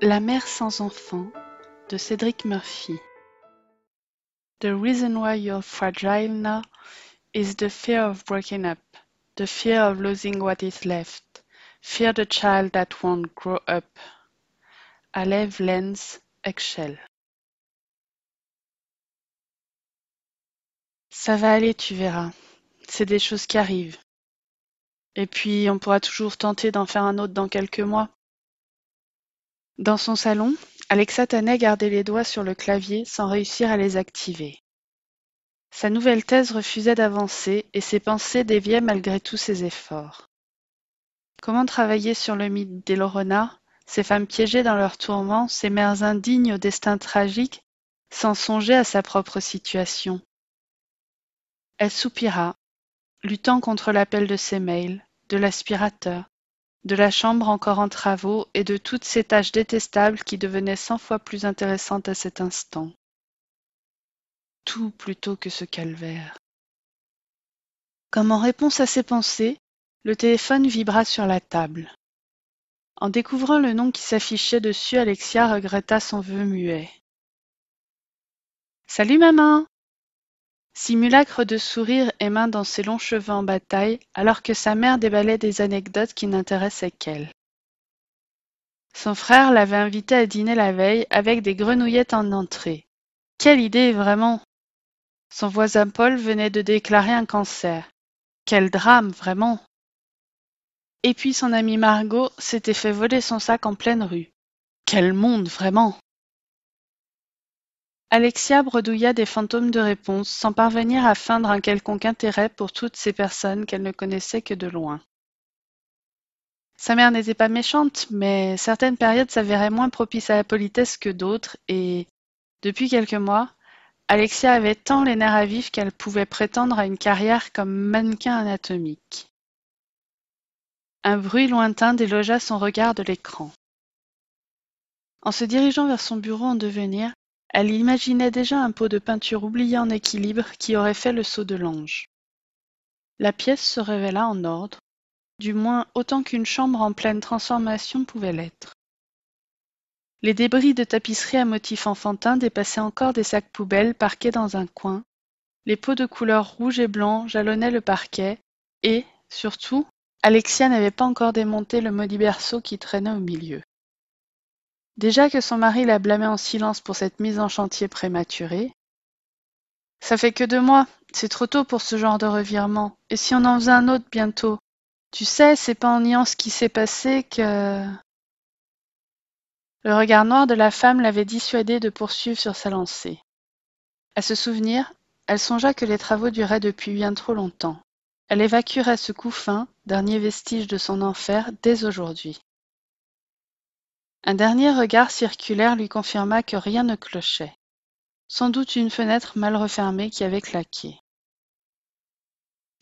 La mère sans enfant de Cédric Murphy The reason why you're fragile now is the fear of breaking up, the fear of losing what is left, fear the child that won't grow up. Alev Lens, Excel. Ça va aller, tu verras. C'est des choses qui arrivent. Et puis, on pourra toujours tenter d'en faire un autre dans quelques mois. Dans son salon, Alexa Tanet gardait les doigts sur le clavier sans réussir à les activer. Sa nouvelle thèse refusait d'avancer et ses pensées déviaient malgré tous ses efforts. Comment travailler sur le mythe d'Elorona, ces femmes piégées dans leurs tourments, ces mères indignes au destin tragique, sans songer à sa propre situation Elle soupira, luttant contre l'appel de ses mails, de l'aspirateur, de la chambre encore en travaux, et de toutes ces tâches détestables qui devenaient cent fois plus intéressantes à cet instant. Tout plutôt que ce calvaire. Comme en réponse à ses pensées, le téléphone vibra sur la table. En découvrant le nom qui s'affichait dessus, Alexia regretta son vœu muet. Salut maman Simulacre de sourire main dans ses longs cheveux en bataille, alors que sa mère déballait des anecdotes qui n'intéressaient qu'elle. Son frère l'avait invitée à dîner la veille avec des grenouillettes en entrée. Quelle idée, vraiment Son voisin Paul venait de déclarer un cancer. Quel drame, vraiment Et puis son amie Margot s'était fait voler son sac en pleine rue. Quel monde, vraiment Alexia bredouilla des fantômes de réponses, sans parvenir à feindre un quelconque intérêt pour toutes ces personnes qu'elle ne connaissait que de loin. Sa mère n'était pas méchante, mais certaines périodes s'avéraient moins propices à la politesse que d'autres, et, depuis quelques mois, Alexia avait tant les nerfs à vif qu'elle pouvait prétendre à une carrière comme mannequin anatomique. Un bruit lointain délogea son regard de l'écran. En se dirigeant vers son bureau en devenir, elle imaginait déjà un pot de peinture oublié en équilibre qui aurait fait le saut de l'ange. La pièce se révéla en ordre, du moins autant qu'une chambre en pleine transformation pouvait l'être. Les débris de tapisserie à motifs enfantins dépassaient encore des sacs poubelles parqués dans un coin, les pots de couleur rouge et blanc jalonnaient le parquet, et, surtout, Alexia n'avait pas encore démonté le maudit berceau qui traînait au milieu. Déjà que son mari la blâmait en silence pour cette mise en chantier prématurée. Ça fait que deux mois, c'est trop tôt pour ce genre de revirement. Et si on en faisait un autre bientôt Tu sais, c'est pas en niant ce qui s'est passé que. Le regard noir de la femme l'avait dissuadé de poursuivre sur sa lancée. À ce souvenir, elle songea que les travaux duraient depuis bien trop longtemps. Elle évacuerait ce coup fin, dernier vestige de son enfer, dès aujourd'hui. Un dernier regard circulaire lui confirma que rien ne clochait. Sans doute une fenêtre mal refermée qui avait claqué.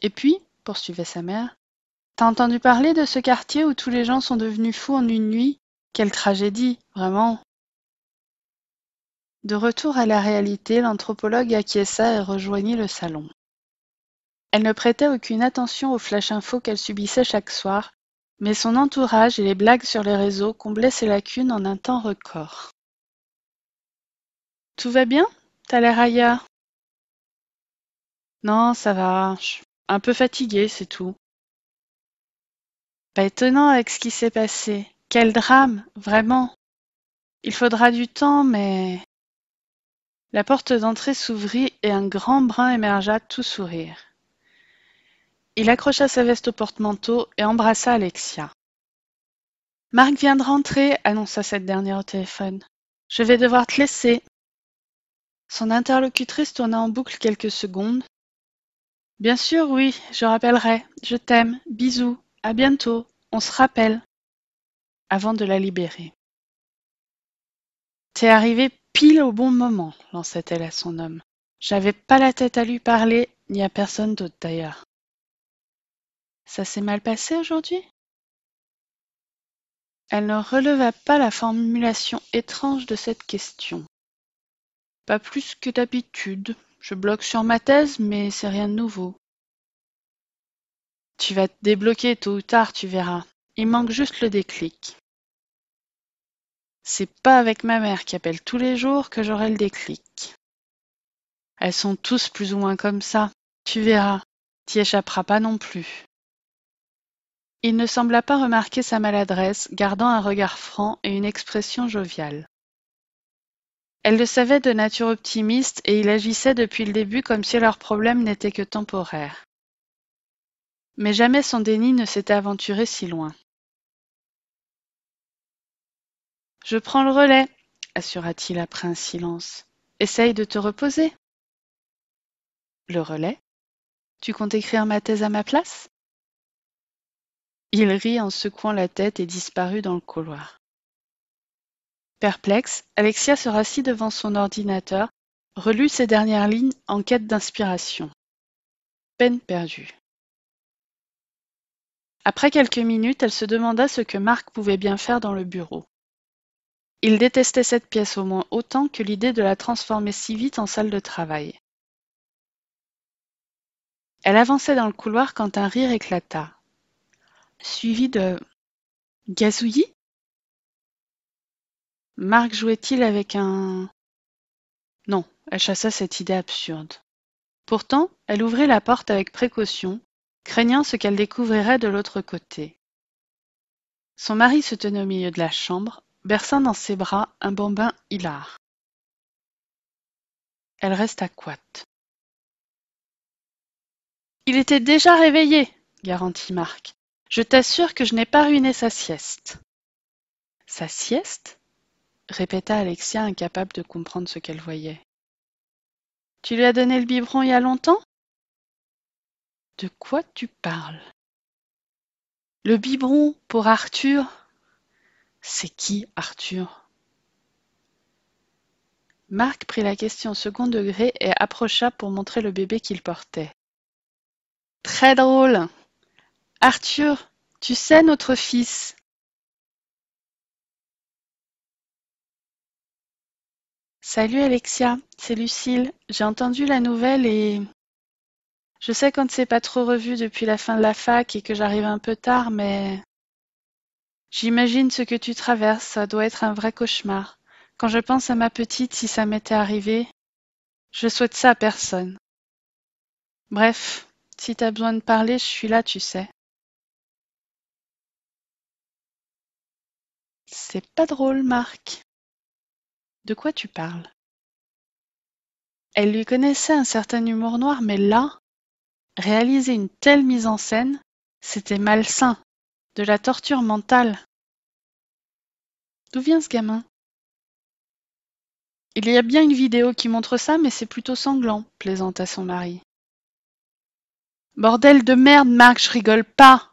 Et puis, poursuivait sa mère, t'as entendu parler de ce quartier où tous les gens sont devenus fous en une nuit Quelle tragédie, vraiment De retour à la réalité, l'anthropologue acquiesça et rejoignit le salon. Elle ne prêtait aucune attention aux flash infos qu'elle subissait chaque soir, mais son entourage et les blagues sur les réseaux comblaient ses lacunes en un temps record. Tout va bien T'as l'air ailleurs Non, ça va. un peu fatiguée, c'est tout. Pas étonnant avec ce qui s'est passé. Quel drame, vraiment. Il faudra du temps, mais. La porte d'entrée s'ouvrit et un grand brun émergea tout sourire. Il accrocha sa veste au porte-manteau et embrassa Alexia. Marc vient de rentrer, annonça cette dernière au téléphone. Je vais devoir te laisser. Son interlocutrice tourna en boucle quelques secondes. Bien sûr, oui, je rappellerai. Je t'aime. Bisous. À bientôt. On se rappelle. Avant de la libérer. T'es arrivé pile au bon moment, lança-t-elle à son homme. J'avais pas la tête à lui parler, ni à personne d'autre d'ailleurs. Ça s'est mal passé aujourd'hui Elle ne releva pas la formulation étrange de cette question. Pas plus que d'habitude. Je bloque sur ma thèse, mais c'est rien de nouveau. Tu vas te débloquer tôt ou tard, tu verras. Il manque juste le déclic. C'est pas avec ma mère qui appelle tous les jours que j'aurai le déclic. Elles sont tous plus ou moins comme ça. Tu verras. T'y échapperas pas non plus. Il ne sembla pas remarquer sa maladresse, gardant un regard franc et une expression joviale. Elle le savait de nature optimiste et il agissait depuis le début comme si leur problème n'était que temporaire. Mais jamais son déni ne s'était aventuré si loin. Je prends le relais, assura-t-il après un silence. Essaye de te reposer. Le relais Tu comptes écrire ma thèse à ma place il rit en secouant la tête et disparut dans le couloir. Perplexe, Alexia se rassit devant son ordinateur, relut ses dernières lignes en quête d'inspiration. Peine perdue. Après quelques minutes, elle se demanda ce que Marc pouvait bien faire dans le bureau. Il détestait cette pièce au moins autant que l'idée de la transformer si vite en salle de travail. Elle avançait dans le couloir quand un rire éclata suivi de Gazouillis Marc jouait-il avec un… Non, elle chassa cette idée absurde. Pourtant, elle ouvrit la porte avec précaution, craignant ce qu'elle découvrirait de l'autre côté. Son mari se tenait au milieu de la chambre, berçant dans ses bras un bambin hilar. Elle resta coite. Il était déjà réveillé, garantit Marc. Je t'assure que je n'ai pas ruiné sa sieste. Sa sieste? répéta Alexia, incapable de comprendre ce qu'elle voyait. Tu lui as donné le biberon il y a longtemps? De quoi tu parles? Le biberon pour Arthur? C'est qui Arthur? Marc prit la question au second degré et approcha pour montrer le bébé qu'il portait. Très drôle, Arthur, tu sais notre fils. Salut Alexia, c'est Lucille. J'ai entendu la nouvelle et je sais qu'on ne s'est pas trop revu depuis la fin de la fac et que j'arrive un peu tard, mais j'imagine ce que tu traverses, ça doit être un vrai cauchemar. Quand je pense à ma petite, si ça m'était arrivé, je souhaite ça à personne. Bref, si t'as besoin de parler, je suis là, tu sais. C'est pas drôle, Marc. De quoi tu parles Elle lui connaissait un certain humour noir, mais là, réaliser une telle mise en scène, c'était malsain, de la torture mentale. D'où vient ce gamin Il y a bien une vidéo qui montre ça, mais c'est plutôt sanglant, plaisanta son mari. Bordel de merde, Marc, je rigole pas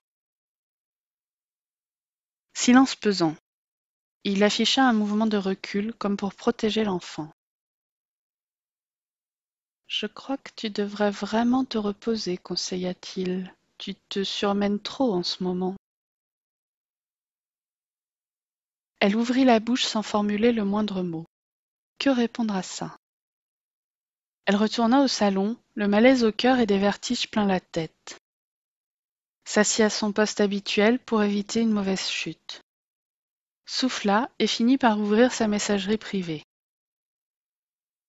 Silence pesant. Il afficha un mouvement de recul, comme pour protéger l'enfant. Je crois que tu devrais vraiment te reposer, conseilla-t-il. Tu te surmènes trop en ce moment. Elle ouvrit la bouche sans formuler le moindre mot. Que répondre à ça Elle retourna au salon, le malaise au cœur et des vertiges plein la tête. S'assit à son poste habituel pour éviter une mauvaise chute souffla et finit par ouvrir sa messagerie privée.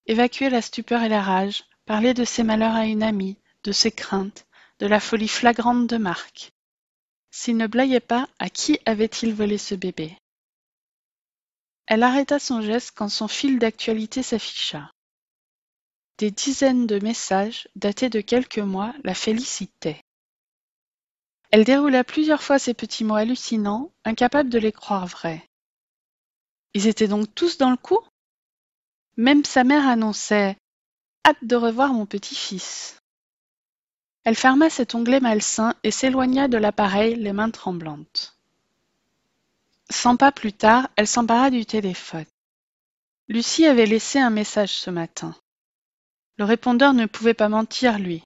Évacuer la stupeur et la rage, parler de ses malheurs à une amie, de ses craintes, de la folie flagrante de Marc. S'il ne blayait pas, à qui avait-il volé ce bébé Elle arrêta son geste quand son fil d'actualité s'afficha. Des dizaines de messages, datés de quelques mois, la félicitaient. Elle déroula plusieurs fois ces petits mots hallucinants, incapable de les croire vrais. Ils étaient donc tous dans le coup Même sa mère annonçait Hâte de revoir mon petit-fils. Elle ferma cet onglet malsain et s'éloigna de l'appareil, les mains tremblantes. Cent pas plus tard, elle s'empara du téléphone. Lucie avait laissé un message ce matin. Le répondeur ne pouvait pas mentir, lui.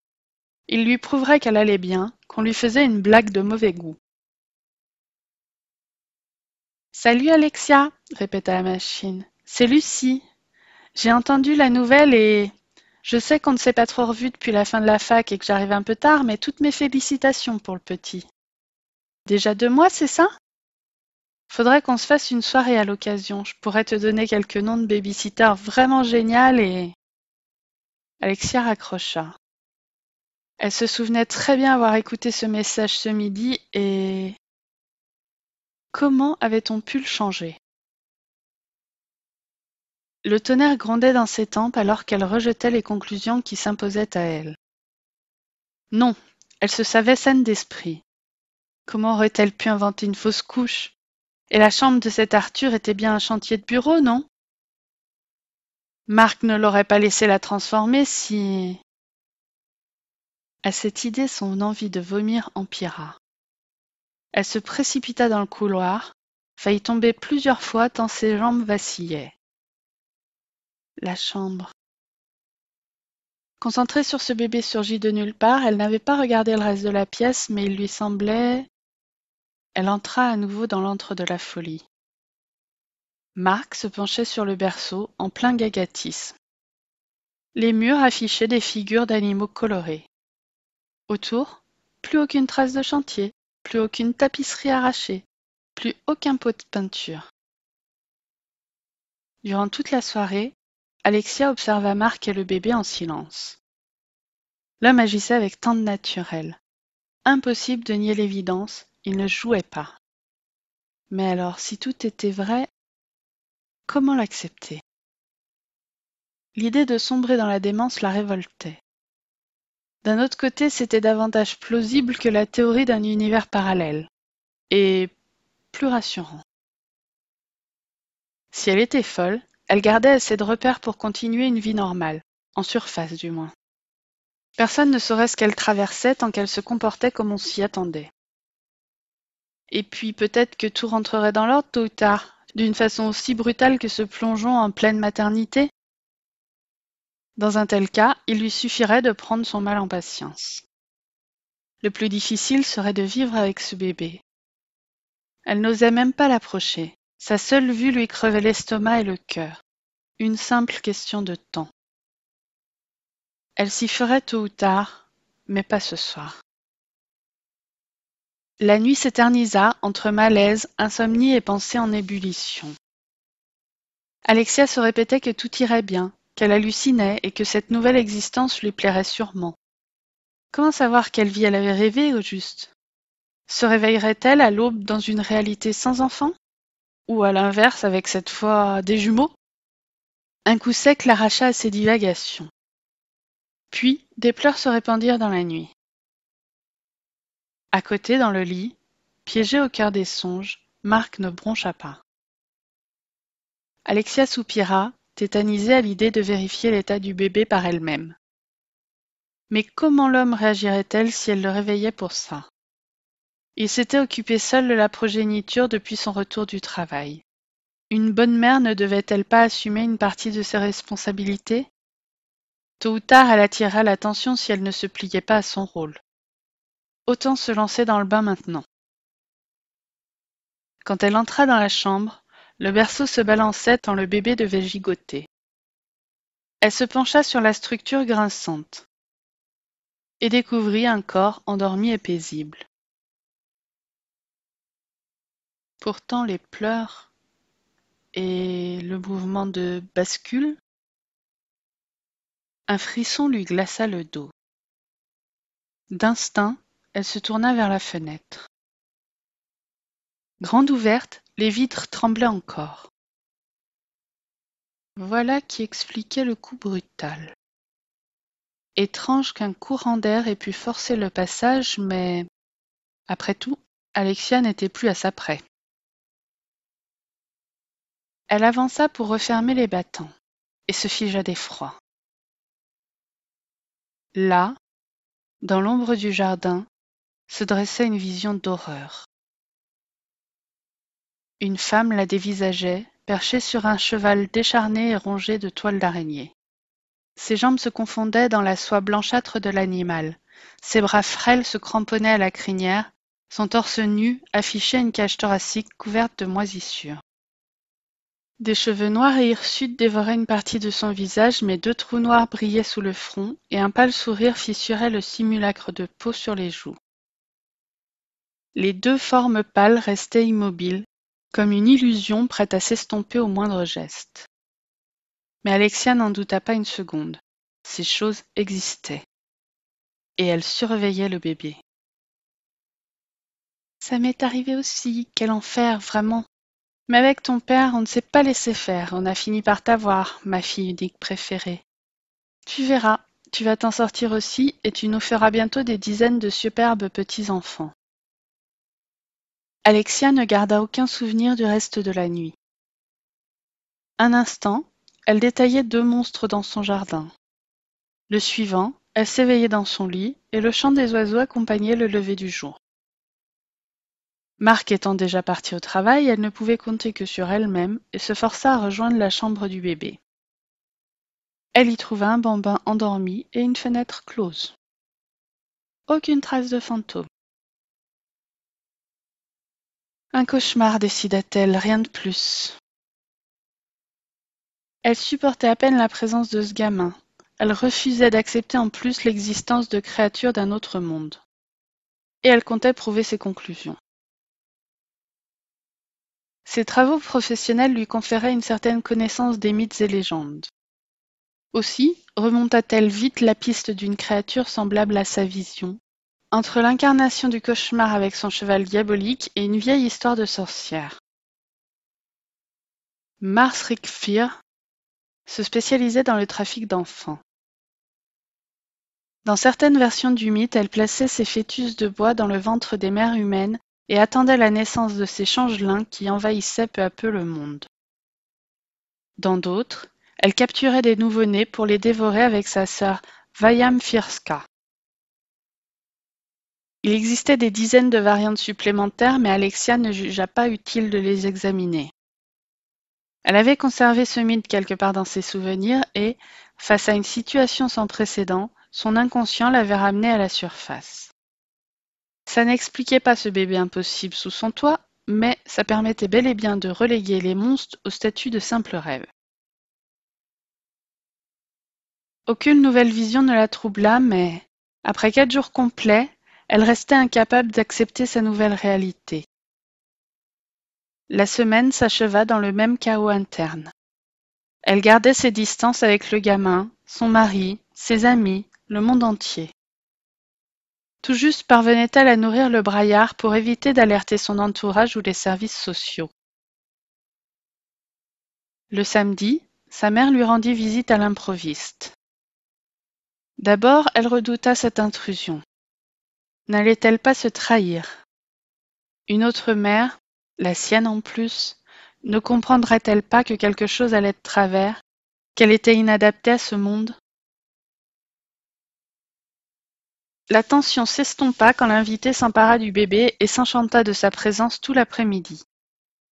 Il lui prouverait qu'elle allait bien, qu'on lui faisait une blague de mauvais goût. Salut Alexia, répéta la machine. C'est Lucie. J'ai entendu la nouvelle et je sais qu'on ne s'est pas trop revu depuis la fin de la fac et que j'arrive un peu tard, mais toutes mes félicitations pour le petit. Déjà deux mois, c'est ça Faudrait qu'on se fasse une soirée à l'occasion. Je pourrais te donner quelques noms de babysitter vraiment génial et. Alexia raccrocha. Elle se souvenait très bien avoir écouté ce message ce midi et… Comment avait-on pu le changer? Le tonnerre grondait dans ses tempes alors qu'elle rejetait les conclusions qui s'imposaient à elle. Non, elle se savait saine d'esprit. Comment aurait-elle pu inventer une fausse couche? Et la chambre de cet Arthur était bien un chantier de bureau, non? Marc ne l'aurait pas laissé la transformer si… À cette idée son envie de vomir empira. Elle se précipita dans le couloir, faillit tomber plusieurs fois tant ses jambes vacillaient. La chambre. Concentrée sur ce bébé surgi de nulle part, elle n'avait pas regardé le reste de la pièce, mais il lui semblait. Elle entra à nouveau dans l'antre de la folie. Marc se penchait sur le berceau, en plein gagatisme. Les murs affichaient des figures d'animaux colorés. Autour, plus aucune trace de chantier, plus aucune tapisserie arrachée, plus aucun pot de peinture. Durant toute la soirée, Alexia observa Marc et le bébé en silence. L'homme agissait avec tant de naturel. Impossible de nier l'évidence, il ne jouait pas. Mais alors, si tout était vrai, comment l'accepter L'idée de sombrer dans la démence la révoltait. D'un autre côté, c'était davantage plausible que la théorie d'un univers parallèle, et plus rassurant. Si elle était folle, elle gardait assez de repères pour continuer une vie normale, en surface du moins. Personne ne saurait ce qu'elle traversait tant qu'elle se comportait comme on s'y attendait. Et puis peut-être que tout rentrerait dans l'ordre tôt ou tard, d'une façon aussi brutale que ce plongeon en pleine maternité, dans un tel cas, il lui suffirait de prendre son mal en patience. Le plus difficile serait de vivre avec ce bébé. Elle n'osait même pas l'approcher. Sa seule vue lui crevait l'estomac et le cœur. Une simple question de temps. Elle s'y ferait tôt ou tard, mais pas ce soir. La nuit s'éternisa entre malaise, insomnie et pensée en ébullition. Alexia se répétait que tout irait bien, qu'elle hallucinait et que cette nouvelle existence lui plairait sûrement. Comment savoir quelle vie elle avait rêvée au juste Se réveillerait-elle à l'aube dans une réalité sans enfant Ou à l'inverse avec cette fois des jumeaux Un coup sec l'arracha à ses divagations. Puis des pleurs se répandirent dans la nuit. À côté, dans le lit, piégé au cœur des songes, Marc ne broncha pas. Alexia soupira tétanisée à l'idée de vérifier l'état du bébé par elle-même. Mais comment l'homme réagirait-elle si elle le réveillait pour ça Il s'était occupé seul de la progéniture depuis son retour du travail. Une bonne mère ne devait-elle pas assumer une partie de ses responsabilités Tôt ou tard, elle attirera l'attention si elle ne se pliait pas à son rôle. Autant se lancer dans le bain maintenant. Quand elle entra dans la chambre, le berceau se balançait tant le bébé devait gigoter. Elle se pencha sur la structure grinçante et découvrit un corps endormi et paisible. Pourtant les pleurs et le mouvement de bascule, un frisson lui glaça le dos. D'instinct, elle se tourna vers la fenêtre. Grande ouverte, les vitres tremblaient encore. Voilà qui expliquait le coup brutal. Étrange qu'un courant d'air ait pu forcer le passage, mais après tout, Alexia n'était plus à sa près. Elle avança pour refermer les battants et se figea d'effroi. Là, dans l'ombre du jardin, se dressait une vision d'horreur. Une femme la dévisageait, perchée sur un cheval décharné et rongé de toiles d'araignée. Ses jambes se confondaient dans la soie blanchâtre de l'animal, ses bras frêles se cramponnaient à la crinière, son torse nu affichait une cage thoracique couverte de moisissures. Des cheveux noirs et hirsutes dévoraient une partie de son visage, mais deux trous noirs brillaient sous le front, et un pâle sourire fissurait le simulacre de peau sur les joues. Les deux formes pâles restaient immobiles, comme une illusion prête à s'estomper au moindre geste. Mais Alexia n'en douta pas une seconde. Ces choses existaient. Et elle surveillait le bébé. Ça m'est arrivé aussi, quel enfer, vraiment. Mais avec ton père, on ne s'est pas laissé faire, on a fini par t'avoir, ma fille unique préférée. Tu verras, tu vas t'en sortir aussi, et tu nous feras bientôt des dizaines de superbes petits-enfants. Alexia ne garda aucun souvenir du reste de la nuit. Un instant, elle détaillait deux monstres dans son jardin. Le suivant, elle s'éveillait dans son lit, et le chant des oiseaux accompagnait le lever du jour. Marc étant déjà parti au travail, elle ne pouvait compter que sur elle-même et se força à rejoindre la chambre du bébé. Elle y trouva un bambin endormi et une fenêtre close. Aucune trace de fantôme. Un cauchemar, décida-t-elle, rien de plus. Elle supportait à peine la présence de ce gamin. Elle refusait d'accepter en plus l'existence de créatures d'un autre monde. Et elle comptait prouver ses conclusions. Ses travaux professionnels lui conféraient une certaine connaissance des mythes et légendes. Aussi remonta-t-elle vite la piste d'une créature semblable à sa vision, entre l'incarnation du cauchemar avec son cheval diabolique et une vieille histoire de sorcière. Mars se spécialisait dans le trafic d'enfants. Dans certaines versions du mythe, elle plaçait ses fœtus de bois dans le ventre des mères humaines et attendait la naissance de ces changelins qui envahissaient peu à peu le monde. Dans d'autres, elle capturait des nouveau-nés pour les dévorer avec sa sœur Vayam Firska. Il existait des dizaines de variantes supplémentaires mais Alexia ne jugea pas utile de les examiner. Elle avait conservé ce mythe quelque part dans ses souvenirs et, face à une situation sans précédent, son inconscient l'avait ramené à la surface. Ça n'expliquait pas ce bébé impossible sous son toit, mais ça permettait bel et bien de reléguer les monstres au statut de simples rêves. Aucune nouvelle vision ne la troubla, mais après quatre jours complets, elle restait incapable d'accepter sa nouvelle réalité. La semaine s'acheva dans le même chaos interne. Elle gardait ses distances avec le gamin, son mari, ses amis, le monde entier. Tout juste parvenait-elle à nourrir le braillard pour éviter d'alerter son entourage ou les services sociaux. Le samedi, sa mère lui rendit visite à l'improviste. D'abord, elle redouta cette intrusion. N'allait-elle pas se trahir? Une autre mère, la sienne en plus, ne comprendrait-elle pas que quelque chose allait de travers, qu'elle était inadaptée à ce monde? La tension s'estompa quand l'invité s'empara du bébé et s'enchanta de sa présence tout l'après-midi.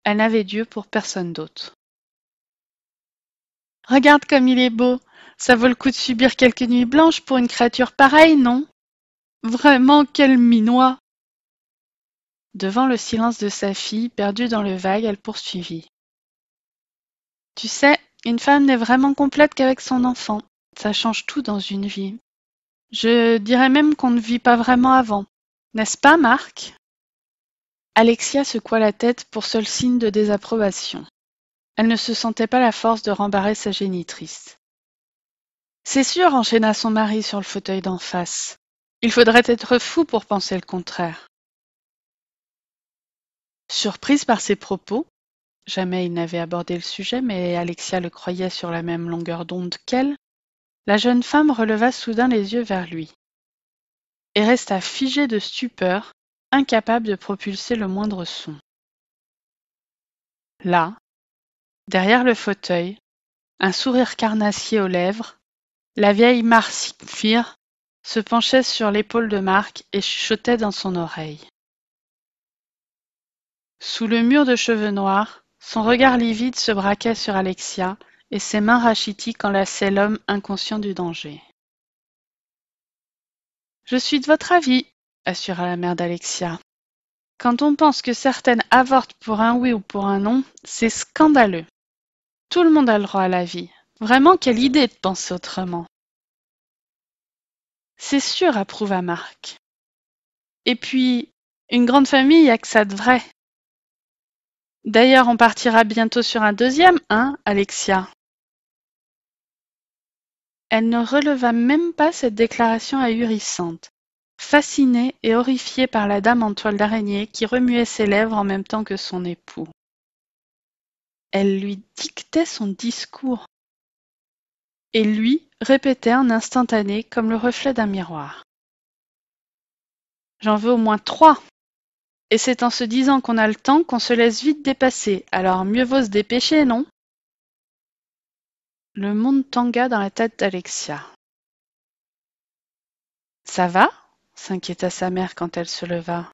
Elle n'avait Dieu pour personne d'autre. Regarde comme il est beau. Ça vaut le coup de subir quelques nuits blanches pour une créature pareille, non Vraiment quel minois! Devant le silence de sa fille, perdue dans le vague, elle poursuivit. Tu sais, une femme n'est vraiment complète qu'avec son enfant. Ça change tout dans une vie. Je dirais même qu'on ne vit pas vraiment avant. N'est-ce pas, Marc Alexia secoua la tête pour seul signe de désapprobation. Elle ne se sentait pas la force de rembarrer sa génitrice. C'est sûr, enchaîna son mari sur le fauteuil d'en face. Il faudrait être fou pour penser le contraire. Surprise par ses propos, jamais il n'avait abordé le sujet, mais Alexia le croyait sur la même longueur d'onde qu'elle, la jeune femme releva soudain les yeux vers lui et resta figée de stupeur, incapable de propulser le moindre son. Là, derrière le fauteuil, un sourire carnassier aux lèvres, la vieille se penchait sur l'épaule de Marc et chuchotait dans son oreille. Sous le mur de cheveux noirs, son regard livide se braquait sur Alexia et ses mains rachitiques enlaçaient l'homme inconscient du danger. Je suis de votre avis, assura la mère d'Alexia. Quand on pense que certaines avortent pour un oui ou pour un non, c'est scandaleux. Tout le monde a le droit à la vie. Vraiment, quelle idée de penser autrement. C'est sûr, approuva Marc. Et puis, une grande famille, il a que ça de vrai. D'ailleurs, on partira bientôt sur un deuxième, hein, Alexia Elle ne releva même pas cette déclaration ahurissante, fascinée et horrifiée par la dame en toile d'araignée qui remuait ses lèvres en même temps que son époux. Elle lui dictait son discours et lui répétait en instantané comme le reflet d'un miroir. J'en veux au moins trois. Et c'est en se disant qu'on a le temps qu'on se laisse vite dépasser, alors mieux vaut se dépêcher, non Le monde tanga dans la tête d'Alexia. Ça va s'inquiéta sa mère quand elle se leva.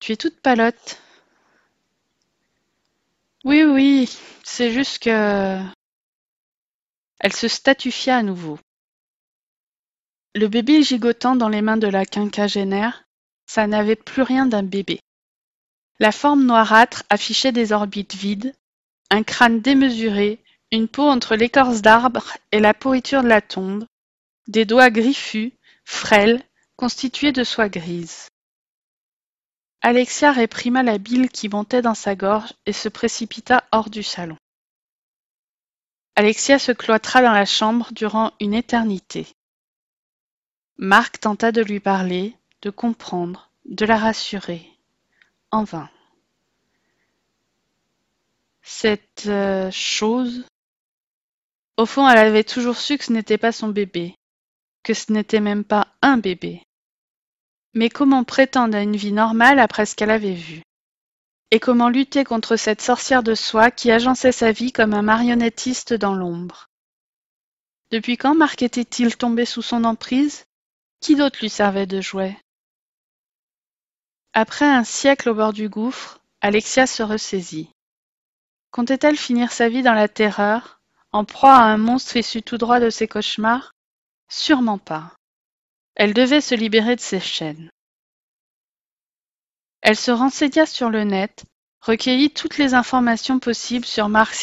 Tu es toute palote. Oui, oui, c'est juste que. Elle se statufia à nouveau. Le bébé gigotant dans les mains de la quinquagénaire, ça n'avait plus rien d'un bébé. La forme noirâtre affichait des orbites vides, un crâne démesuré, une peau entre l'écorce d'arbre et la pourriture de la tombe, des doigts griffus, frêles, constitués de soie grise. Alexia réprima la bile qui montait dans sa gorge et se précipita hors du salon. Alexia se cloîtra dans la chambre durant une éternité. Marc tenta de lui parler, de comprendre, de la rassurer. En vain. Cette euh, chose. Au fond, elle avait toujours su que ce n'était pas son bébé, que ce n'était même pas un bébé. Mais comment prétendre à une vie normale après ce qu'elle avait vu et comment lutter contre cette sorcière de soie qui agençait sa vie comme un marionnettiste dans l'ombre. Depuis quand Marc était-il tombé sous son emprise Qui d'autre lui servait de jouet Après un siècle au bord du gouffre, Alexia se ressaisit. Comptait-elle finir sa vie dans la terreur, en proie à un monstre issu tout droit de ses cauchemars Sûrement pas. Elle devait se libérer de ses chaînes. Elle se renseigna sur le net, recueillit toutes les informations possibles sur Mark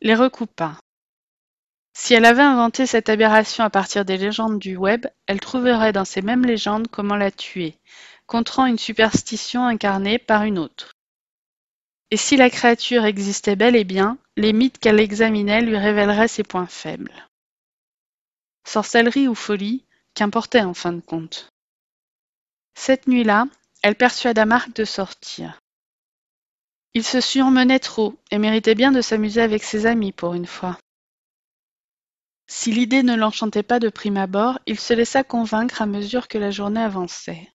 les recoupa. Si elle avait inventé cette aberration à partir des légendes du web, elle trouverait dans ces mêmes légendes comment la tuer, contrant une superstition incarnée par une autre. Et si la créature existait bel et bien, les mythes qu'elle examinait lui révéleraient ses points faibles. Sorcellerie ou folie, qu'importait en fin de compte. Cette nuit-là, elle persuada Marc de sortir. Il se surmenait trop et méritait bien de s'amuser avec ses amis pour une fois. Si l'idée ne l'enchantait pas de prime abord, il se laissa convaincre à mesure que la journée avançait.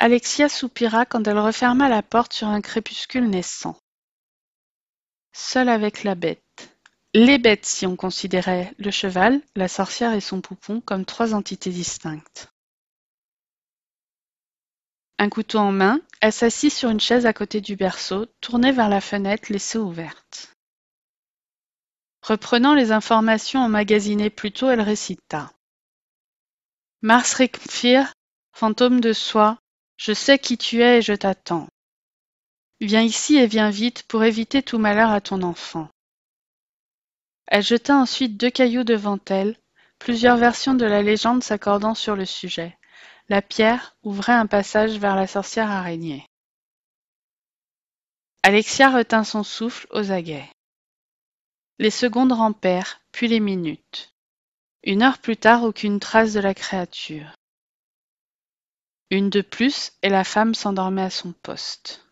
Alexia soupira quand elle referma la porte sur un crépuscule naissant. Seule avec la bête. Les bêtes si on considérait le cheval, la sorcière et son poupon comme trois entités distinctes un couteau en main, elle s'assit sur une chaise à côté du berceau, tournée vers la fenêtre laissée ouverte. Reprenant les informations emmagasinées plus tôt, elle récita. Mars Rickfir, fantôme de soi, je sais qui tu es et je t'attends. Viens ici et viens vite pour éviter tout malheur à ton enfant. Elle jeta ensuite deux cailloux devant elle, plusieurs versions de la légende s'accordant sur le sujet. La pierre ouvrait un passage vers la sorcière-araignée. Alexia retint son souffle aux aguets. Les secondes rampèrent, puis les minutes. Une heure plus tard, aucune trace de la créature. Une de plus, et la femme s'endormait à son poste.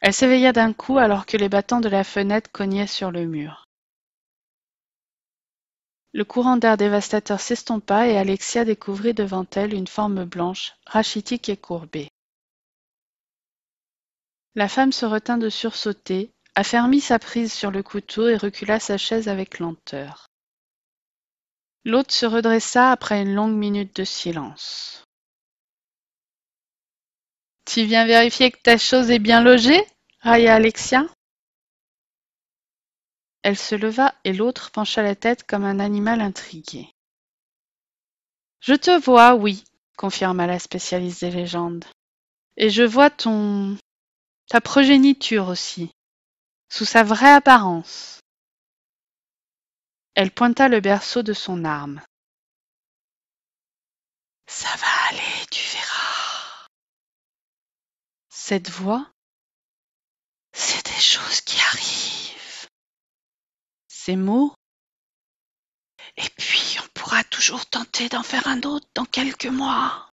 Elle s'éveilla d'un coup alors que les battants de la fenêtre cognaient sur le mur. Le courant d'air dévastateur s'estompa et Alexia découvrit devant elle une forme blanche, rachitique et courbée. La femme se retint de sursauter, affermit sa prise sur le couteau et recula sa chaise avec lenteur. L'hôte se redressa après une longue minute de silence. Tu viens vérifier que ta chose est bien logée railla Alexia. Elle se leva, et l'autre pencha la tête comme un animal intrigué. Je te vois, oui, confirma la spécialiste des légendes. Et je vois ton. ta progéniture aussi, sous sa vraie apparence. Elle pointa le berceau de son arme. Ça va aller, tu verras. Cette voix, c'est des choses mots. Et puis, on pourra toujours tenter d'en faire un autre dans quelques mois.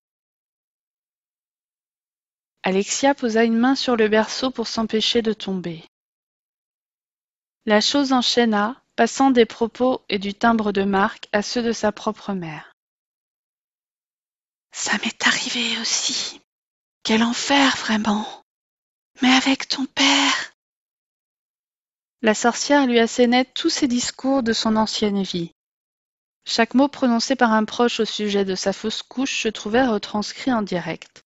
Alexia posa une main sur le berceau pour s'empêcher de tomber. La chose enchaîna, passant des propos et du timbre de marque à ceux de sa propre mère. Ça m'est arrivé aussi. Quel enfer vraiment. Mais avec ton père, la sorcière lui assénait tous ses discours de son ancienne vie. Chaque mot prononcé par un proche au sujet de sa fausse couche se trouvait retranscrit en direct.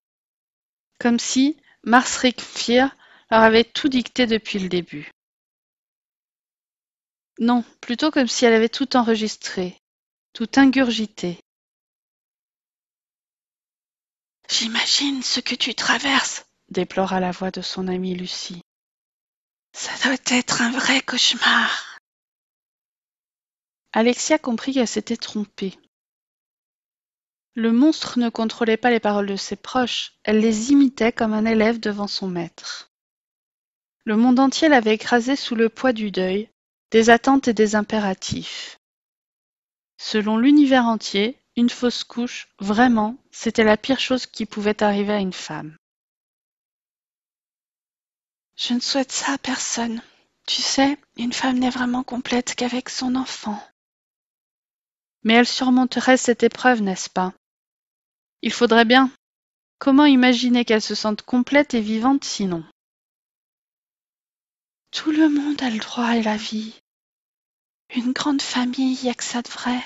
Comme si Mars Fir leur avait tout dicté depuis le début. Non, plutôt comme si elle avait tout enregistré, tout ingurgité. J'imagine ce que tu traverses, déplora la voix de son amie Lucie. Ça doit être un vrai cauchemar. Alexia comprit qu'elle s'était trompée. Le monstre ne contrôlait pas les paroles de ses proches, elle les imitait comme un élève devant son maître. Le monde entier l'avait écrasée sous le poids du deuil, des attentes et des impératifs. Selon l'univers entier, une fausse couche, vraiment, c'était la pire chose qui pouvait arriver à une femme. Je ne souhaite ça à personne. Tu sais, une femme n'est vraiment complète qu'avec son enfant. Mais elle surmonterait cette épreuve, n'est-ce pas Il faudrait bien. Comment imaginer qu'elle se sente complète et vivante sinon Tout le monde a le droit à la vie. Une grande famille, y a que ça de vrai.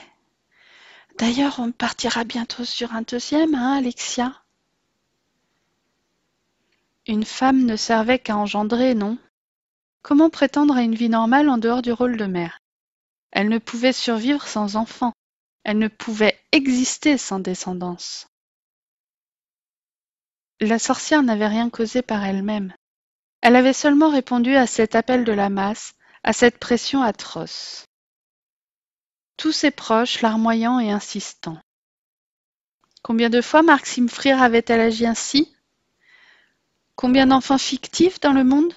D'ailleurs, on partira bientôt sur un deuxième, hein, Alexia une femme ne servait qu'à engendrer, non? Comment prétendre à une vie normale en dehors du rôle de mère? Elle ne pouvait survivre sans enfant. Elle ne pouvait exister sans descendance. La sorcière n'avait rien causé par elle-même. Elle avait seulement répondu à cet appel de la masse, à cette pression atroce. Tous ses proches larmoyants et insistants. Combien de fois Maxime Simfrir avait-elle agi ainsi Combien d'enfants fictifs dans le monde?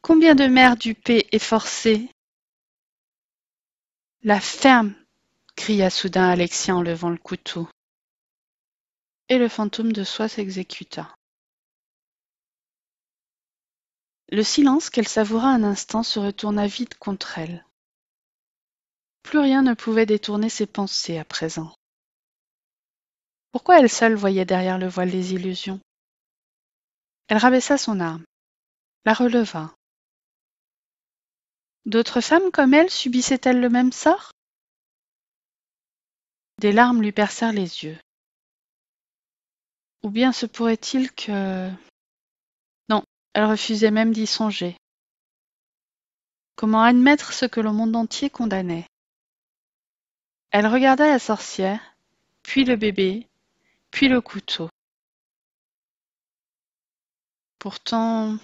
Combien de mères dupées et forcées? La ferme! cria soudain Alexia en levant le couteau. Et le fantôme de soie s'exécuta. Le silence qu'elle savoura un instant se retourna vite contre elle. Plus rien ne pouvait détourner ses pensées à présent. Pourquoi elle seule voyait derrière le voile des illusions elle rabaissa son arme, la releva. D'autres femmes comme elle subissaient-elles le même sort Des larmes lui percèrent les yeux. Ou bien se pourrait-il que... Non, elle refusait même d'y songer. Comment admettre ce que le monde entier condamnait Elle regarda la sorcière, puis le bébé, puis le couteau pourtant…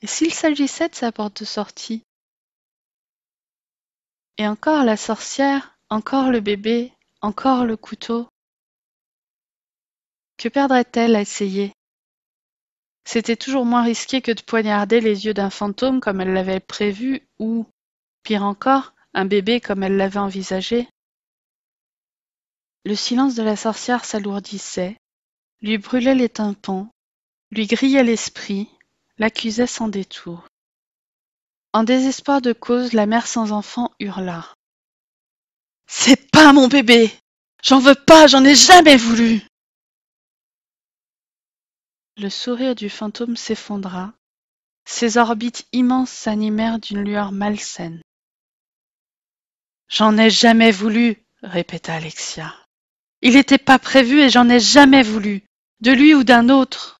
et s'il s'agissait de sa porte de sortie? Et encore la sorcière, encore le bébé, encore le couteau. Que perdrait-elle à essayer C'était toujours moins risqué que de poignarder les yeux d'un fantôme comme elle l'avait prévu, ou, pire encore, un bébé comme elle l'avait envisagé. Le silence de la sorcière s'alourdissait, lui brûlait les tympans, lui grillait l'esprit, l'accusait sans détour. En désespoir de cause, la mère sans enfant hurla. C'est pas mon bébé! J'en veux pas, j'en ai jamais voulu! Le sourire du fantôme s'effondra, ses orbites immenses s'animèrent d'une lueur malsaine. J'en ai jamais voulu, répéta Alexia. Il n'était pas prévu et j'en ai jamais voulu, de lui ou d'un autre.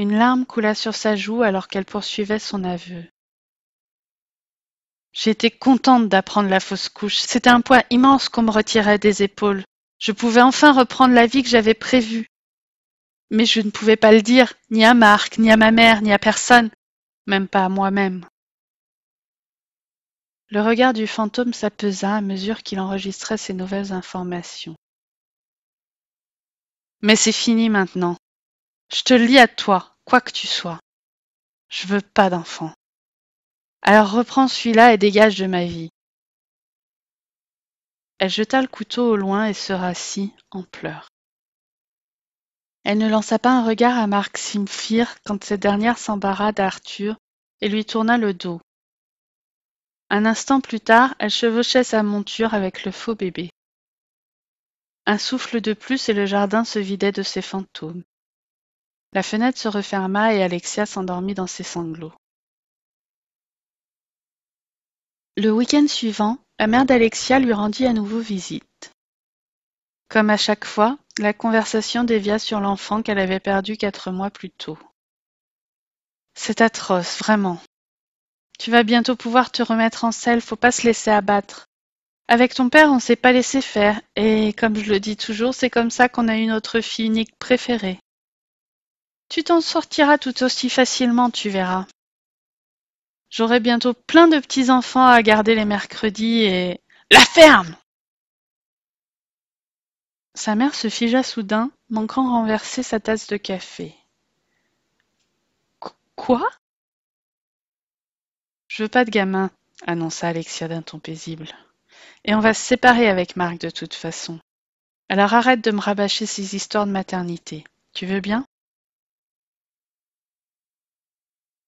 Une larme coula sur sa joue alors qu'elle poursuivait son aveu. J'étais contente d'apprendre la fausse couche. C'était un poids immense qu'on me retirait des épaules. Je pouvais enfin reprendre la vie que j'avais prévue. Mais je ne pouvais pas le dire, ni à Marc, ni à ma mère, ni à personne, même pas à moi-même. Le regard du fantôme s'apaisa à mesure qu'il enregistrait ces nouvelles informations. Mais c'est fini maintenant. Je te lis à toi, quoi que tu sois. Je veux pas d'enfant. Alors reprends celui-là et dégage de ma vie. Elle jeta le couteau au loin et se rassit en pleurs. Elle ne lança pas un regard à Mark Simphir quand cette dernière s'embarra d'Arthur et lui tourna le dos. Un instant plus tard, elle chevauchait sa monture avec le faux bébé. Un souffle de plus et le jardin se vidait de ses fantômes. La fenêtre se referma, et Alexia s'endormit dans ses sanglots. Le week-end suivant, la mère d'Alexia lui rendit à nouveau visite. Comme à chaque fois, la conversation dévia sur l'enfant qu'elle avait perdu quatre mois plus tôt. C'est atroce, vraiment. Tu vas bientôt pouvoir te remettre en selle, faut pas se laisser abattre. Avec ton père, on s'est pas laissé faire, et comme je le dis toujours, c'est comme ça qu'on a eu notre fille unique préférée. Tu t'en sortiras tout aussi facilement, tu verras. J'aurai bientôt plein de petits-enfants à garder les mercredis et... La ferme Sa mère se figea soudain, manquant renverser sa tasse de café. Quoi Je veux pas de gamin, annonça Alexia d'un ton paisible. Et on va se séparer avec Marc de toute façon. Alors arrête de me rabâcher ces histoires de maternité. Tu veux bien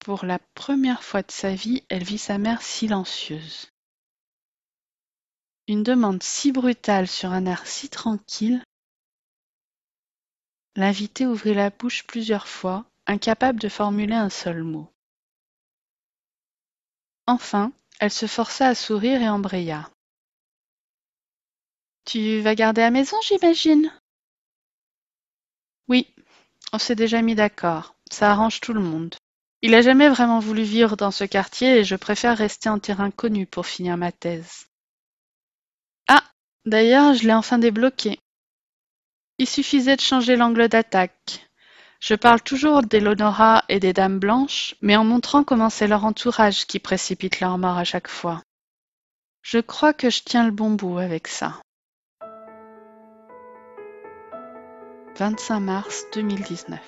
Pour la première fois de sa vie, elle vit sa mère silencieuse. Une demande si brutale sur un air si tranquille. L'invité ouvrit la bouche plusieurs fois, incapable de formuler un seul mot. Enfin, elle se força à sourire et embraya. Tu vas garder à maison, j'imagine Oui, on s'est déjà mis d'accord. Ça arrange tout le monde. Il a jamais vraiment voulu vivre dans ce quartier et je préfère rester en terrain connu pour finir ma thèse. Ah, d'ailleurs, je l'ai enfin débloqué. Il suffisait de changer l'angle d'attaque. Je parle toujours des Lonora et des Dames Blanches, mais en montrant comment c'est leur entourage qui précipite leur mort à chaque fois. Je crois que je tiens le bon bout avec ça. 25 mars 2019